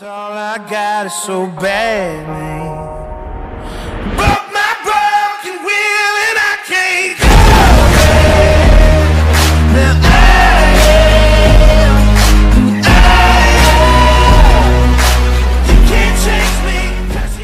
It's all I got is so badly. Broke my broken will and I can't go away. Now I am, and I am. You can't chase me cause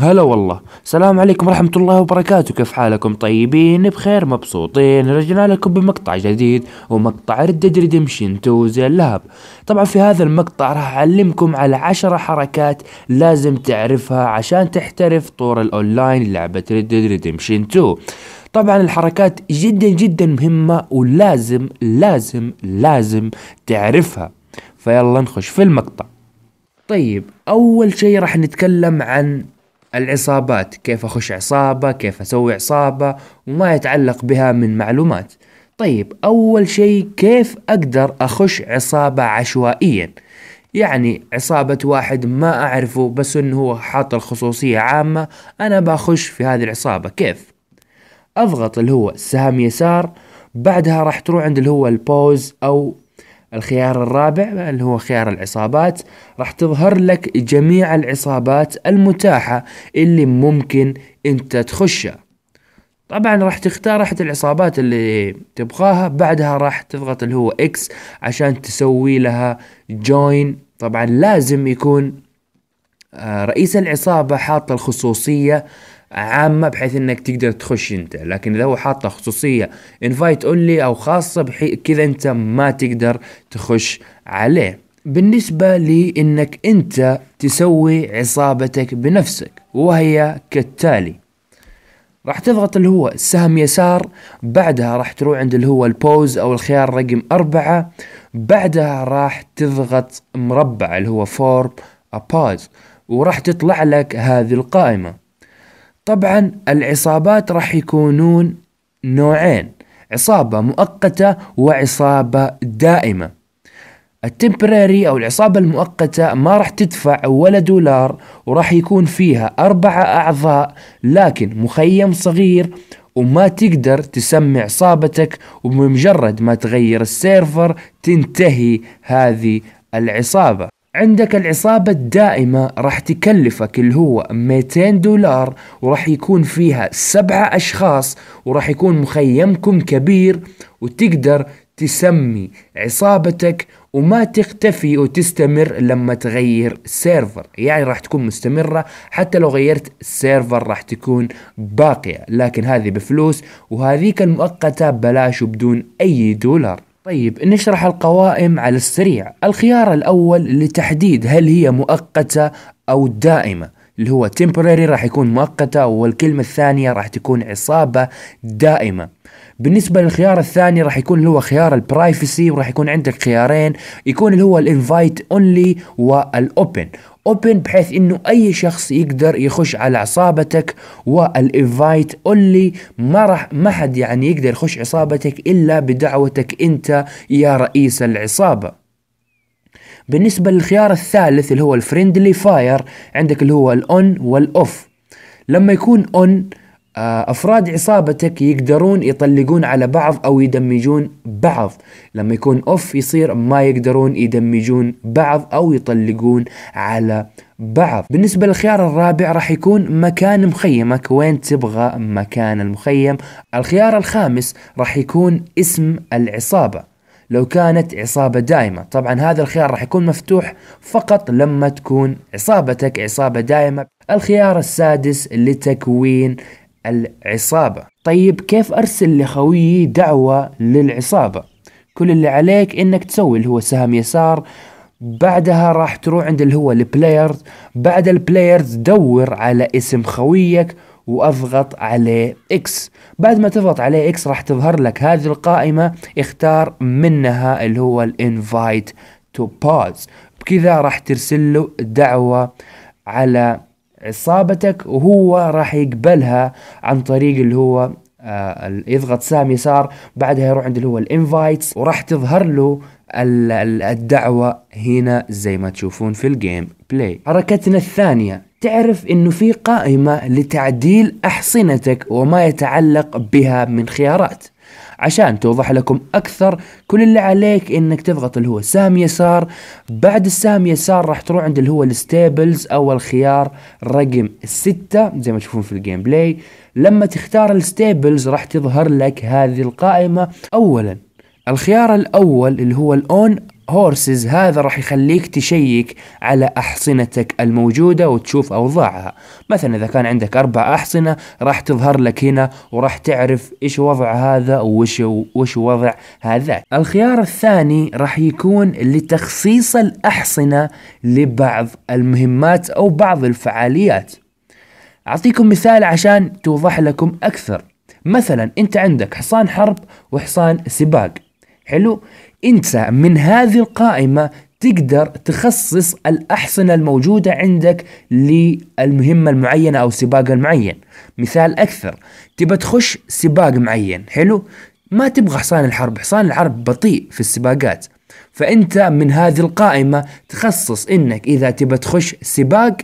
you... هلا والله السلام عليكم ورحمة الله وبركاته كيف حالكم طيبين بخير مبسوطين رجعنا لكم بمقطع جديد ومقطع ردد ريدمشن 2 زي اللهب طبعا في هذا المقطع راح أعلمكم على عشرة حركات لازم تعرفها عشان تحترف طور الأونلاين لعبة ردد ريدمشن 2 طبعا الحركات جدا جدا مهمة ولازم لازم لازم تعرفها فيلا نخش في المقطع طيب أول شيء راح نتكلم عن العصابات كيف أخش عصابة كيف أسوي عصابة وما يتعلق بها من معلومات طيب أول شيء كيف أقدر أخش عصابة عشوائيا يعني عصابة واحد ما أعرفه بس إنه هو حاط الخصوصية عامة أنا بخش في هذه العصابة كيف أضغط اللي هو السهم يسار بعدها راح تروح عند اللي هو البوز أو الخيار الرابع اللي هو خيار العصابات راح تظهر لك جميع العصابات المتاحة اللي ممكن انت تخشها طبعا راح تختار احد العصابات اللي تبغاها بعدها راح تضغط اللي هو اكس عشان تسوي لها جوين طبعا لازم يكون آه، رئيس العصابة حاط الخصوصية عامه بحيث انك تقدر تخش انت لكن اذا هو حاطه خصوصيه انفايت اونلي او خاصه بحي كذا انت ما تقدر تخش عليه بالنسبة لإنك أنت تسوي عصابتك بنفسك وهي كالتالي راح تضغط اللي هو السهم يسار بعدها راح تروح عند اللي هو البوز أو الخيار رقم أربعة بعدها راح تضغط مربع اللي هو فورم أباز وراح تطلع لك هذه القائمة طبعا العصابات راح يكونون نوعين عصابة مؤقتة وعصابة دائمة التمبراري أو العصابة المؤقتة ما راح تدفع ولا دولار وراح يكون فيها أربعة أعضاء لكن مخيم صغير وما تقدر تسمي عصابتك وبمجرد ما تغير السيرفر تنتهي هذه العصابة عندك العصابة الدائمة راح تكلفك اللي هو 200 دولار وراح يكون فيها سبعة أشخاص وراح يكون مخيمكم كبير وتقدر تسمي عصابتك وما تختفي وتستمر لما تغير سيرفر يعني راح تكون مستمرة حتى لو غيرت السيرفر راح تكون باقية لكن هذه بفلوس وهذيك المؤقتة ببلاش وبدون أي دولار طيب نشرح القوائم على السريع الخيار الأول لتحديد هل هي مؤقتة أو دائمة اللي هو temporary راح يكون مؤقتة والكلمة الثانية راح تكون عصابة دائمة بالنسبة للخيار الثاني راح يكون اللي هو خيار البرايفسي وراح يكون عندك خيارين يكون اللي هو الانفايت اونلي والاوبن اوبن بحيث انه اي شخص يقدر يخش على عصابتك والانفايت اونلي ما راح ما حد يعني يقدر يخش عصابتك الا بدعوتك انت يا رئيس العصابه بالنسبة للخيار الثالث اللي هو الفريندلي فاير عندك اللي هو الاون والاوف لما يكون اون آه، افراد عصابتك يقدرون يطلقون على بعض او يدمجون بعض لما يكون اوف يصير ما يقدرون يدمجون بعض او يطلقون على بعض بالنسبة للخيار الرابع راح يكون مكان مخيمك وين تبغى مكان المخيم الخيار الخامس راح يكون اسم العصابة لو كانت عصابة دائمة طبعا هذا الخيار راح يكون مفتوح فقط لما تكون عصابتك عصابة دائمة الخيار السادس لتكوين العصابة طيب كيف أرسل لخويي دعوة للعصابة كل اللي عليك إنك تسوي اللي هو سهم يسار بعدها راح تروح عند اللي هو البلايرز بعد البلايرز دور على اسم خويك واضغط عليه اكس بعد ما تضغط عليه اكس راح تظهر لك هذه القائمة اختار منها اللي هو الانفايت تو باز بكذا راح ترسل له دعوة على عصابتك وهو راح يقبلها عن طريق اللي هو آه يضغط سام يسار بعدها يروح عند اللي هو الانفايتس وراح تظهر له الدعوة هنا زي ما تشوفون في الجيم بلاي حركتنا الثانية تعرف انه في قائمة لتعديل احصنتك وما يتعلق بها من خيارات عشان توضح لكم اكثر كل اللي عليك انك تضغط اللي هو سهم يسار بعد السهم يسار راح تروح عند اللي هو الستيبلز او الخيار رقم ستة زي ما تشوفون في الجيم بلاي لما تختار الستيبلز راح تظهر لك هذه القائمة اولا الخيار الاول اللي هو الاون هورسز هذا راح يخليك تشيك على أحصنتك الموجودة وتشوف أوضاعها مثلا إذا كان عندك أربع أحصنة راح تظهر لك هنا وراح تعرف إيش وضع هذا وإيش وش وضع هذا الخيار الثاني راح يكون لتخصيص الأحصنة لبعض المهمات أو بعض الفعاليات أعطيكم مثال عشان توضح لكم أكثر مثلا أنت عندك حصان حرب وحصان سباق حلو انت من هذه القائمة تقدر تخصص الأحصنة الموجودة عندك للمهمة المعينة أو سباق المعين مثال أكثر تبى تخش سباق معين حلو ما تبغى حصان الحرب حصان الحرب بطيء في السباقات فأنت من هذه القائمة تخصص إنك إذا تبى تخش سباق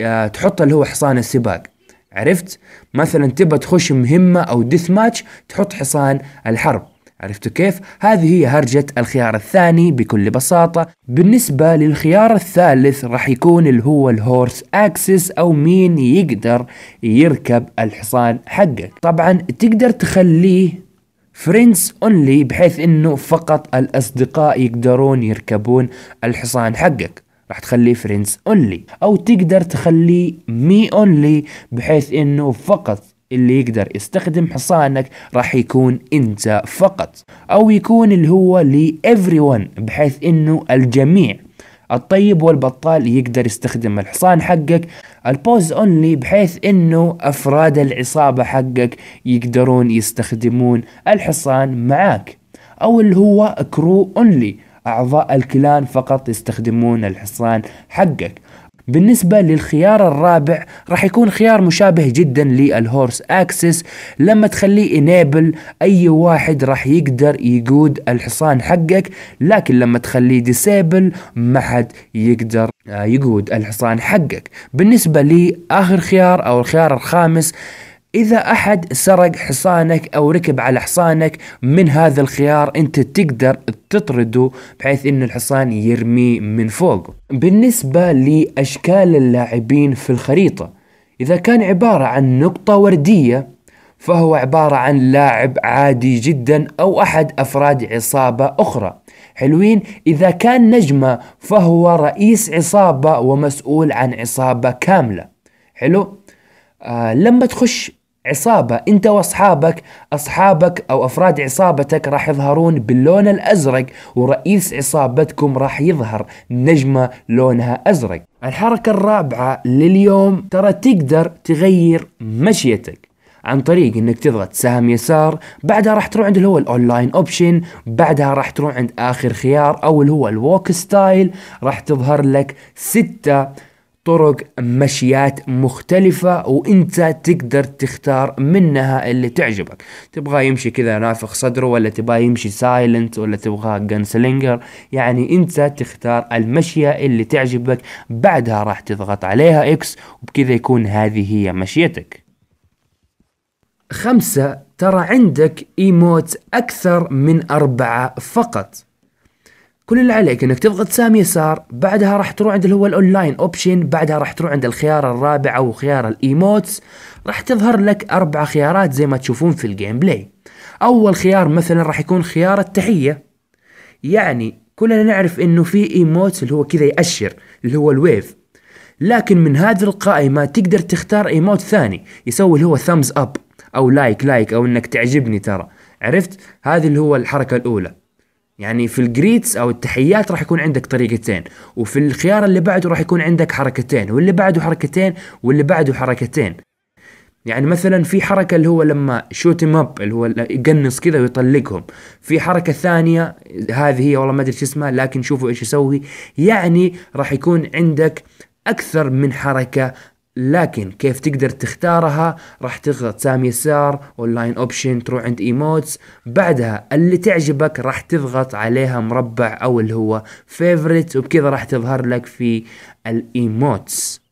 آه، تحط اللي هو حصان السباق عرفت مثلا تبى تخش مهمة أو ديث ماتش تحط حصان الحرب عرفتوا كيف؟ هذه هي هرجة الخيار الثاني بكل بساطة بالنسبة للخيار الثالث راح يكون اللي هو الهورس اكسس او مين يقدر يركب الحصان حقك طبعا تقدر تخليه فريندز اونلي بحيث انه فقط الاصدقاء يقدرون يركبون الحصان حقك راح تخليه فريندز اونلي او تقدر تخليه مي اونلي بحيث انه فقط اللي يقدر يستخدم حصانك راح يكون انت فقط او يكون اللي هو لإفريون بحيث انه الجميع الطيب والبطال يقدر يستخدم الحصان حقك البوز اونلي بحيث انه افراد العصابة حقك يقدرون يستخدمون الحصان معاك او اللي هو كرو اونلي اعضاء الكلان فقط يستخدمون الحصان حقك بالنسبة للخيار الرابع راح يكون خيار مشابه جدا للهورس اكسس لما تخليه انيبل اي واحد راح يقدر يقود الحصان حقك لكن لما تخليه ديسيبل ما حد يقدر آه، يقود الحصان حقك بالنسبة لآخر خيار او الخيار الخامس إذا أحد سرق حصانك أو ركب على حصانك من هذا الخيار أنت تقدر تطرده بحيث أن الحصان يرمي من فوقه بالنسبة لأشكال اللاعبين في الخريطة إذا كان عبارة عن نقطة وردية فهو عبارة عن لاعب عادي جدا أو أحد أفراد عصابة أخرى حلوين إذا كان نجمة فهو رئيس عصابة ومسؤول عن عصابة كاملة حلو آه لما تخش عصابة أنت وأصحابك أصحابك أو أفراد عصابتك راح يظهرون باللون الأزرق ورئيس عصابتكم راح يظهر نجمة لونها أزرق الحركة الرابعة لليوم ترى تقدر تغير مشيتك عن طريق انك تضغط سهم يسار بعدها راح تروح عند اللي هو الاونلاين اوبشن بعدها راح تروح عند اخر خيار او اللي هو الووك ستايل راح تظهر لك ستة طرق مشيات مختلفة وانت تقدر تختار منها اللي تعجبك تبغاه يمشي كذا نافخ صدره ولا تبغاه يمشي سايلنت ولا تبغاه جنسلينجر يعني انت تختار المشية اللي تعجبك بعدها راح تضغط عليها اكس وبكذا يكون هذه هي مشيتك خمسة ترى عندك ايموت اكثر من اربعة فقط كل اللي عليك انك تضغط سام يسار بعدها راح تروح عند اللي هو الاونلاين اوبشن بعدها راح تروح عند الخيار الرابع او خيار الايموتس راح تظهر لك اربع خيارات زي ما تشوفون في الجيم بلاي اول خيار مثلا راح يكون خيار التحية يعني كلنا نعرف انه في ايموتس اللي هو كذا يأشر اللي هو الويف لكن من هذه القائمة تقدر تختار ايموت ثاني يسوي اللي هو ثامز اب او لايك لايك او انك تعجبني ترى عرفت هذه اللي هو الحركة الاولى يعني في الجريتس او التحيات راح يكون عندك طريقتين وفي الخيار اللي بعده راح يكون عندك حركتين واللي بعده حركتين واللي بعده حركتين يعني مثلا في حركة اللي هو لما شوت ام اب اللي هو يقنص كذا ويطلقهم في حركة ثانية هذه هي والله ما ادري ايش اسمها لكن شوفوا ايش يسوي يعني راح يكون عندك اكثر من حركة لكن كيف تقدر تختارها راح تضغط سام يسار اونلاين اوبشن تروح عند ايموتس بعدها اللي تعجبك راح تضغط عليها مربع او اللي هو فيفوريت وبكذا راح تظهر لك في الايموتس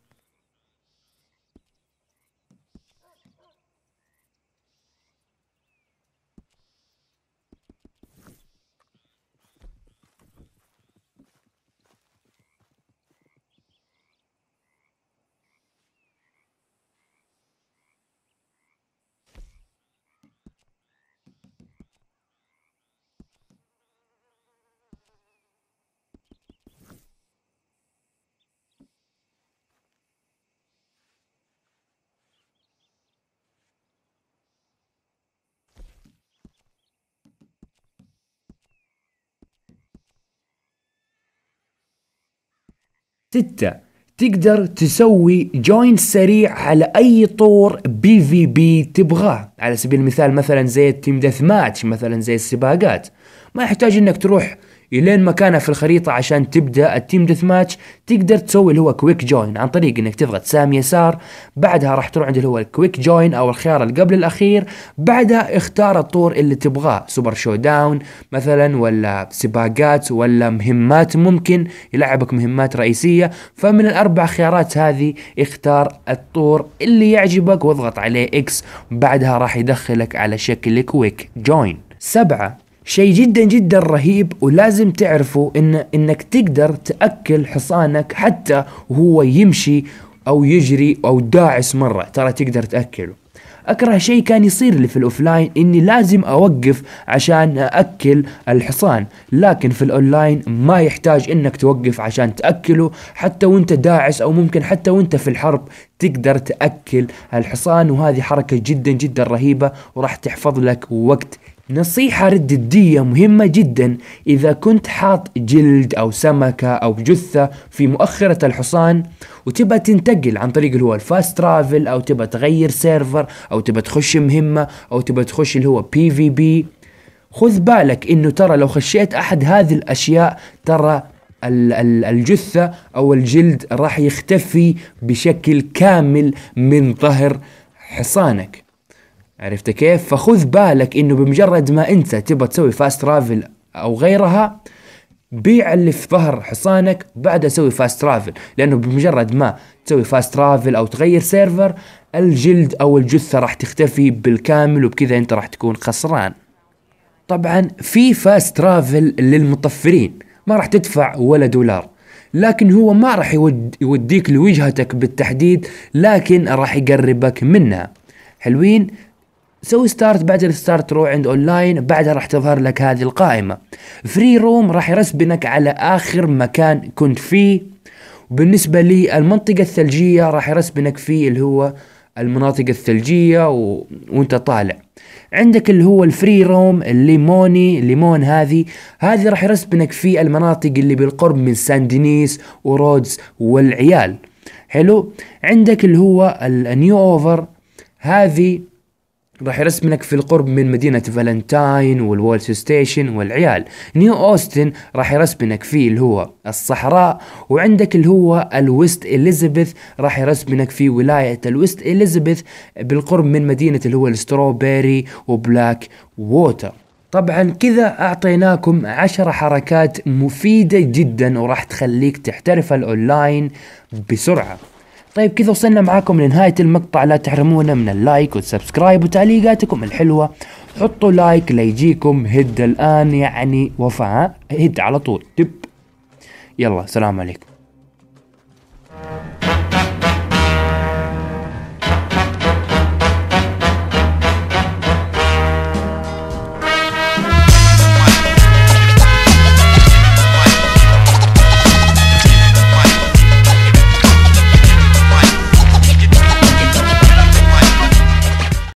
ستة تقدر تسوي جوين سريع على اي طور بي في بي تبغاه على سبيل المثال مثلا زي التيم ديث ماتش مثلا زي السباقات ما يحتاج انك تروح الين مكانها في الخريطه عشان تبدا التيم ديث ماتش تقدر تسوي اللي هو كويك جوين عن طريق انك تضغط سام يسار بعدها راح تروح عند اللي هو الكويك جوين او الخيار اللي قبل الاخير بعدها اختار الطور اللي تبغاه سوبر شو داون مثلا ولا سباقات ولا مهمات ممكن يلعبك مهمات رئيسيه فمن الاربع خيارات هذه اختار الطور اللي يعجبك واضغط عليه اكس بعدها راح يدخلك على شكل كويك جوين سبعة شيء جدا جدا رهيب ولازم تعرفوا إن إنك تقدر تأكل حصانك حتى وهو يمشي أو يجري أو داعس مرة ترى تقدر تأكله أكره شيء كان يصير لي في الأوفلاين إني لازم أوقف عشان أأكل الحصان لكن في الأونلاين ما يحتاج إنك توقف عشان تأكله حتى وانت داعس أو ممكن حتى وانت في الحرب تقدر تأكل الحصان وهذه حركة جدا جدا رهيبة وراح تحفظ لك وقت نصيحة رددية مهمة جدا إذا كنت حاط جلد أو سمكة أو جثة في مؤخرة الحصان وتبى تنتقل عن طريق اللي هو الفاست ترافل أو تبى تغير سيرفر أو تبى تخش مهمة أو تبى تخش اللي هو بي في بي خذ بالك إنه ترى لو خشيت أحد هذه الأشياء ترى الجثة أو الجلد راح يختفي بشكل كامل من ظهر حصانك عرفت كيف فخذ بالك انه بمجرد ما انت تبغى تسوي فاست ترافل او غيرها بيع اللي في ظهر حصانك بعدها سوي فاست ترافل لانه بمجرد ما تسوي فاست ترافل او تغير سيرفر الجلد او الجثه راح تختفي بالكامل وبكذا انت راح تكون خسران طبعا في فاست ترافل للمطفرين ما راح تدفع ولا دولار لكن هو ما راح يوديك لوجهتك بالتحديد لكن راح يقربك منها حلوين سوي ستارت بعد الستارت رو عند اونلاين بعدها راح تظهر لك هذه القائمة فري روم راح يرسبنك على اخر مكان كنت فيه وبالنسبة للمنطقة الثلجية راح يرسبنك فيه اللي هو المناطق الثلجية و... وانت طالع عندك اللي هو الفري روم الليموني الليمون هذه هذه راح يرسبنك في المناطق اللي بالقرب من سان دينيس ورودز والعيال حلو عندك اللي هو النيو اوفر هذه راح يرسمنك في القرب من مدينة فالنتاين والولس ستيشن والعيال نيو أوستن راح يرسمنك فيه اللي هو الصحراء وعندك اللي هو الويست إليزابيث راح يرسمنك في ولاية الويست إليزابيث بالقرب من مدينة اللي هو الستروبيري وبلاك ووتر طبعا كذا اعطيناكم عشر حركات مفيدة جدا وراح تخليك تحترف الاونلاين بسرعة طيب كذا وصلنا معاكم لنهاية المقطع لا تحرمونا من اللايك والسبسكرايب وتعليقاتكم الحلوة حطوا لايك ليجيكم هد الآن يعني وفاء هد على طول تب يلا سلام عليكم